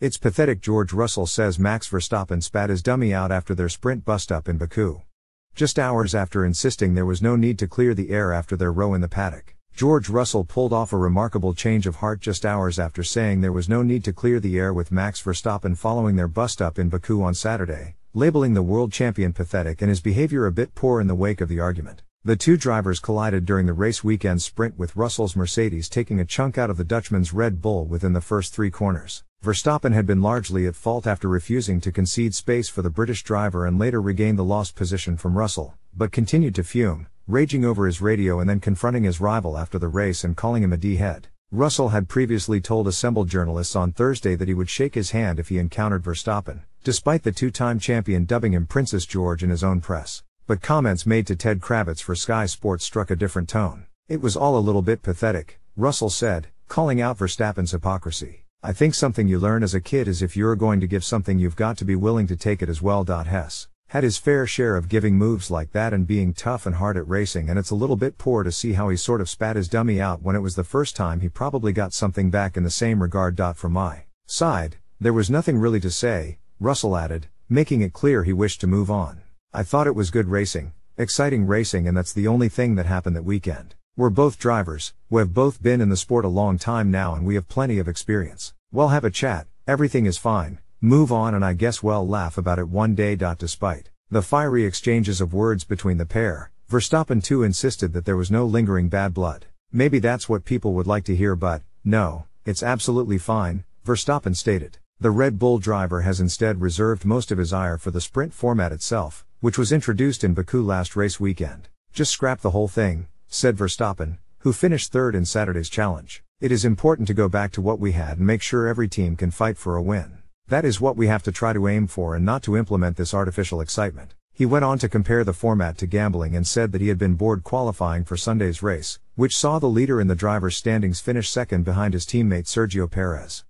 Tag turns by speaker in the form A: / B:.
A: It's pathetic George Russell says Max Verstappen spat his dummy out after their sprint bust up in Baku. Just hours after insisting there was no need to clear the air after their row in the paddock, George Russell pulled off a remarkable change of heart just hours after saying there was no need to clear the air with Max Verstappen following their bust up in Baku on Saturday, labeling the world champion pathetic and his behavior a bit poor in the wake of the argument. The two drivers collided during the race weekend sprint with Russell's Mercedes taking a chunk out of the Dutchman's Red Bull within the first three corners. Verstappen had been largely at fault after refusing to concede space for the British driver and later regained the lost position from Russell, but continued to fume, raging over his radio and then confronting his rival after the race and calling him a D-head. Russell had previously told assembled journalists on Thursday that he would shake his hand if he encountered Verstappen, despite the two-time champion dubbing him Princess George in his own press. But comments made to Ted Kravitz for Sky Sports struck a different tone. It was all a little bit pathetic, Russell said, calling out Verstappen's hypocrisy. I think something you learn as a kid is if you're going to give something you've got to be willing to take it as well. Hess had his fair share of giving moves like that and being tough and hard at racing and it's a little bit poor to see how he sort of spat his dummy out when it was the first time he probably got something back in the same regard. From my side, there was nothing really to say, Russell added, making it clear he wished to move on. I thought it was good racing, exciting racing and that's the only thing that happened that weekend. We're both drivers, we have both been in the sport a long time now and we have plenty of experience. We'll have a chat, everything is fine, move on and I guess we'll laugh about it one day. Despite the fiery exchanges of words between the pair, Verstappen too insisted that there was no lingering bad blood. Maybe that's what people would like to hear but, no, it's absolutely fine, Verstappen stated. The Red Bull driver has instead reserved most of his ire for the sprint format itself, which was introduced in Baku last race weekend. Just scrap the whole thing, said Verstappen, who finished third in Saturday's challenge. It is important to go back to what we had and make sure every team can fight for a win. That is what we have to try to aim for and not to implement this artificial excitement. He went on to compare the format to gambling and said that he had been bored qualifying for Sunday's race, which saw the leader in the driver's standings finish second behind his teammate Sergio Perez.